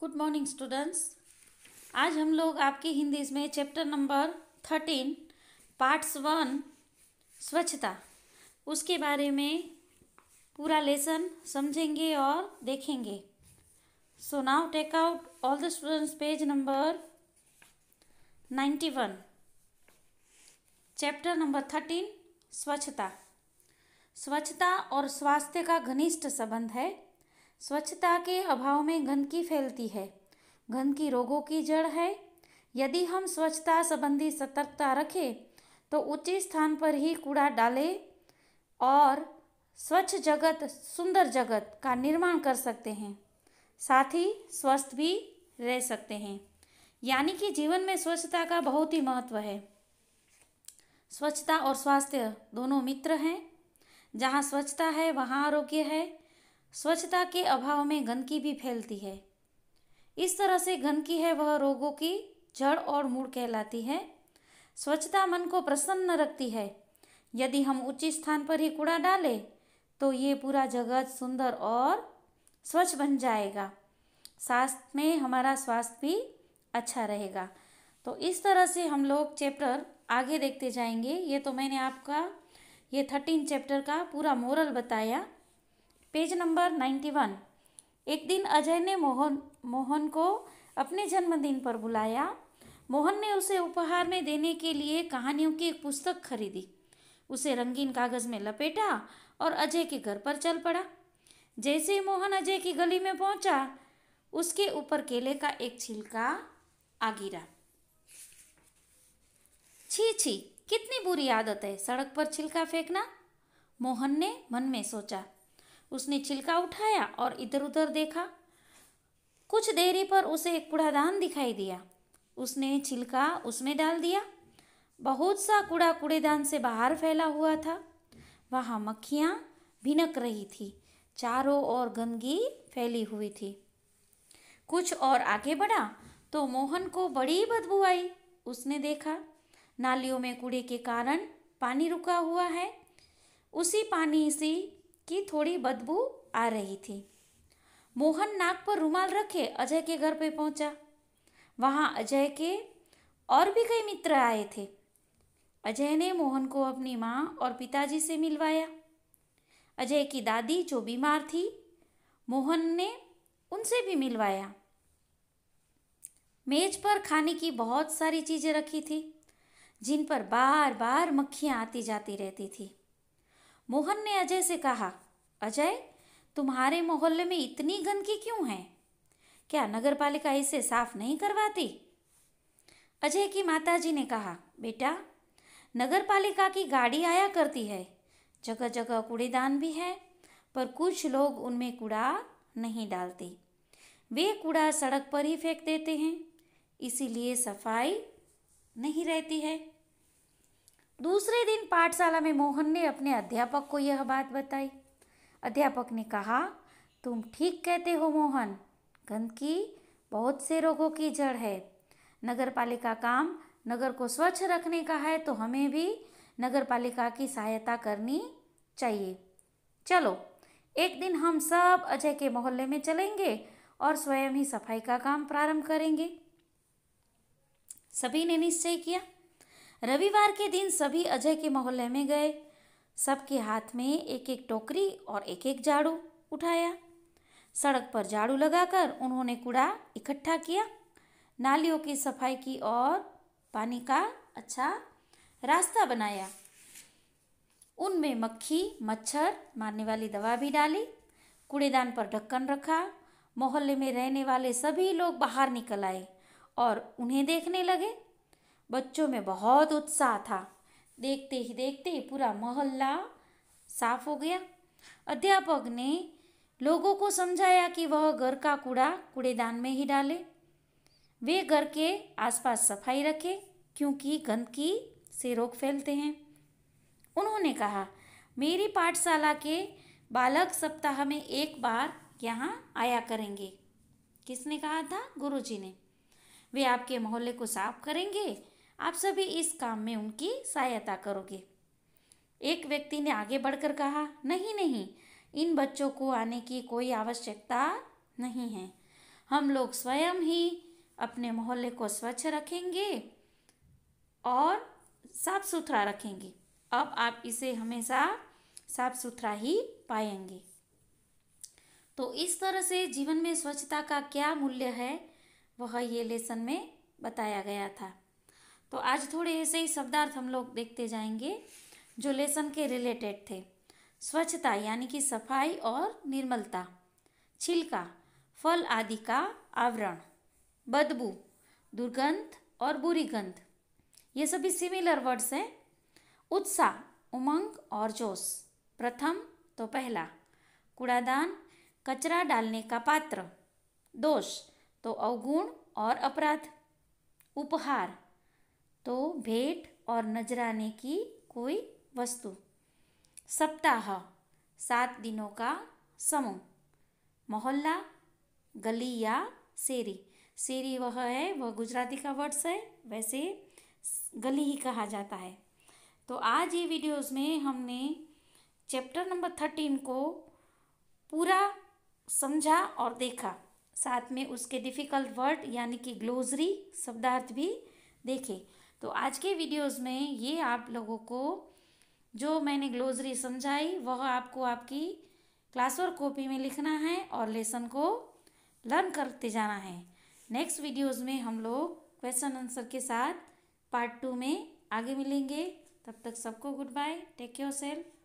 good morning students आज हम लोग आपके हिंदी इसमें chapter number thirteen parts one स्वच्छता उसके बारे में पूरा लेसन समझेंगे और देखेंगे so now take out all the students page number ninety one chapter number thirteen स्वच्छता स्वच्छता और स्वास्थ्य का घनिष्ठ संबंध है स्वच्छता के अभाव में गंदगी फैलती है गंदगी रोगों की जड़ है यदि हम स्वच्छता संबंधी सतर्कता रखें तो उचित स्थान पर ही कूड़ा डालें और स्वच्छ जगत सुंदर जगत का निर्माण कर सकते हैं साथ ही स्वस्थ भी रह सकते हैं यानी कि जीवन में स्वच्छता का बहुत ही महत्व है स्वच्छता और स्वास्थ्य दोनों मित्र हैं जहाँ स्वच्छता है वहाँ आरोग्य है स्वच्छता के अभाव में गंदगी भी फैलती है इस तरह से गंदगी है वह रोगों की जड़ और मूड़ कहलाती है स्वच्छता मन को प्रसन्न रखती है यदि हम ऊंचे स्थान पर ही कूड़ा डालें तो ये पूरा जगत सुंदर और स्वच्छ बन जाएगा स्वास्थ्य में हमारा स्वास्थ्य भी अच्छा रहेगा तो इस तरह से हम लोग चैप्टर आगे देखते जाएंगे ये तो मैंने आपका ये थर्टीन चैप्टर का पूरा मोरल बताया पेज नंबर नाइन्टी वन एक दिन अजय ने मोहन मोहन को अपने जन्मदिन पर बुलाया मोहन ने उसे उपहार में देने के लिए कहानियों की एक पुस्तक खरीदी उसे रंगीन कागज़ में लपेटा और अजय के घर पर चल पड़ा जैसे ही मोहन अजय की गली में पहुंचा उसके ऊपर केले का एक छिलका आ गिरा छी छी कितनी बुरी आदत है सड़क पर छिलका फेंकना मोहन ने मन में सोचा उसने छिलका उठाया और इधर उधर देखा कुछ देरी पर उसे एक कूड़ादान दिखाई दिया उसने छिलका उसमें डाल दिया बहुत सा कूड़ा कूड़ेदान से बाहर फैला हुआ था वहाँ मक्खियाँ भिनक रही थी चारों ओर गंदगी फैली हुई थी कुछ और आगे बढ़ा तो मोहन को बड़ी बदबू आई उसने देखा नालियों में कूड़े के कारण पानी रुका हुआ है उसी पानी से की थोड़ी बदबू आ रही थी मोहन नाक पर रुमाल रखे अजय के घर पे पहुंचा वहां अजय के और भी कई मित्र आए थे अजय ने मोहन को अपनी माँ और पिताजी से मिलवाया अजय की दादी जो बीमार थी मोहन ने उनसे भी मिलवाया मेज पर खाने की बहुत सारी चीज़ें रखी थी जिन पर बार बार मक्खियाँ आती जाती रहती थी मोहन ने अजय से कहा अजय तुम्हारे मोहल्ले में इतनी गंदगी क्यों है क्या नगर पालिका इसे साफ नहीं करवाती अजय की माताजी ने कहा बेटा नगर पालिका की गाड़ी आया करती है जगह जगह कूड़ेदान भी है पर कुछ लोग उनमें कूड़ा नहीं डालते वे कूड़ा सड़क पर ही फेंक देते हैं इसीलिए सफाई नहीं रहती है दूसरे दिन पाठशाला में मोहन ने अपने अध्यापक को यह बात बताई अध्यापक ने कहा तुम ठीक कहते हो मोहन गंदगी बहुत से रोगों की जड़ है नगर पालिका काम नगर को स्वच्छ रखने का है तो हमें भी नगर पालिका की सहायता करनी चाहिए चलो एक दिन हम सब अजय के मोहल्ले में चलेंगे और स्वयं ही सफाई का काम प्रारंभ करेंगे सभी ने निश्चय किया रविवार के दिन सभी अजय के मोहल्ले में गए सबके हाथ में एक एक टोकरी और एक एक झाड़ू उठाया सड़क पर झाड़ू लगाकर उन्होंने कूड़ा इकट्ठा किया नालियों की सफाई की और पानी का अच्छा रास्ता बनाया उनमें मक्खी मच्छर मारने वाली दवा भी डाली कूड़ेदान पर ढक्कन रखा मोहल्ले में रहने वाले सभी लोग बाहर निकल आए और उन्हें देखने लगे बच्चों में बहुत उत्साह था देखते ही देखते ही पूरा मोहल्ला साफ हो गया अध्यापक ने लोगों को समझाया कि वह घर का कूड़ा कूड़ेदान में ही डाले वे घर के आसपास सफाई रखें क्योंकि गंदगी से रोग फैलते हैं उन्होंने कहा मेरी पाठशाला के बालक सप्ताह में एक बार यहाँ आया करेंगे किसने कहा था गुरुजी ने वे आपके मोहल्ले को साफ करेंगे आप सभी इस काम में उनकी सहायता करोगे एक व्यक्ति ने आगे बढ़कर कहा नहीं नहीं इन बच्चों को आने की कोई आवश्यकता नहीं है हम लोग स्वयं ही अपने मोहल्ले को स्वच्छ रखेंगे और साफ सुथरा रखेंगे अब आप इसे हमेशा साफ सुथरा ही पाएंगे तो इस तरह से जीवन में स्वच्छता का क्या मूल्य है वह ये लेसन में बताया गया था तो आज थोड़े ऐसे ही शब्दार्थ हम लोग देखते जाएंगे जो लेसन के रिलेटेड थे स्वच्छता यानी कि सफाई और निर्मलता छिलका फल आदि का आवरण बदबू दुर्गंध और बुरी गंध ये सभी सिमिलर वर्ड्स हैं उत्साह उमंग और जोश प्रथम तो पहला कूड़ादान कचरा डालने का पात्र दोष तो अवगुण और अपराध उपहार तो भेंट और नजराने की कोई वस्तु सप्ताह सात दिनों का समूह मोहल्ला गली या सेरी सेरी वह है वह गुजराती का वर्ड्स है वैसे गली ही कहा जाता है तो आज ये वीडियोस में हमने चैप्टर नंबर थर्टीन को पूरा समझा और देखा साथ में उसके डिफ़िकल्ट वर्ड यानी कि ग्लोजरी शब्दार्थ भी देखे तो आज के वीडियोस में ये आप लोगों को जो मैंने ग्लोजरी समझाई वह आपको आपकी क्लास कॉपी में लिखना है और लेसन को लर्न करते जाना है नेक्स्ट वीडियोस में हम लोग क्वेश्चन आंसर के साथ पार्ट टू में आगे मिलेंगे तब तक सबको good bye take your self